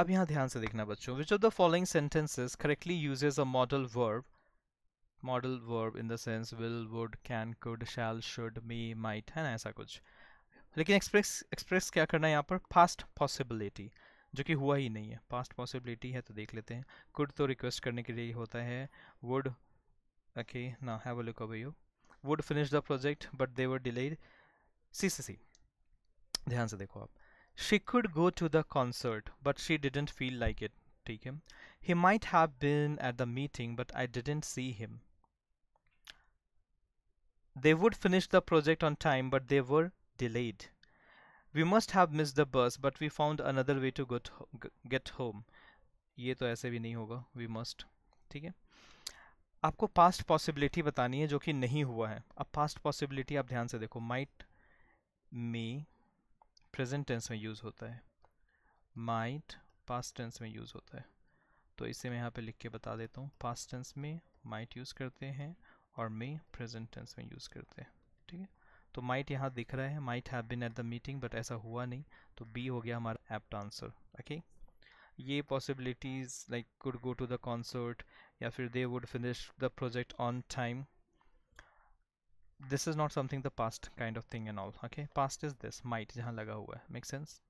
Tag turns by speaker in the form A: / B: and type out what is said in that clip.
A: अब यहाँ ध्यान से देखना बच्चों which of the following sentences correctly uses a modal verb modal verb in the sense will would can could shall should may might है ना ऐसा कुछ लेकिन एक्सप्रेस एक्सप्रेस क्या करना है यहाँ पर फास्ट पॉसिबिलिटी जो कि हुआ ही नहीं है पास्ट पॉसिबिलिटी है तो देख लेते हैं कुड तो रिक्वेस्ट करने के लिए होता है वुड ओके ना have a look away you would finish the project but they were delayed see see see ध्यान से देखो आप She could go to the concert, but she didn't feel like it. Take him. He might have been at the meeting, but I didn't see him. They would finish the project on time, but they were delayed. We must have missed the bus, but we found another way to get home. ये तो ऐसे भी नहीं होगा. We must. ठीक है आपको past possibility बतानी है जो कि नहीं हुआ है अब पास्ट पॉसिबिलिटी आप ध्यान से देखो माइट मे प्रेजेंट टेंस में यूज़ होता है माइट पास्ट टेंस में यूज़ होता है तो इसे मैं यहाँ पे लिख के बता देता हूँ पास्ट टेंस में माइट यूज़ करते हैं और मे प्रेजेंट टेंस में यूज़ करते हैं ठीक है तो माइट यहाँ दिख रहा है might have been at the meeting but ऐसा हुआ नहीं तो बी हो गया हमारा एप्ट आंसर ओके ये possibilities like could go to the concert या फिर they would finish the project on time this is not something the past kind of thing and all okay past is this might jahan laga hua hai sense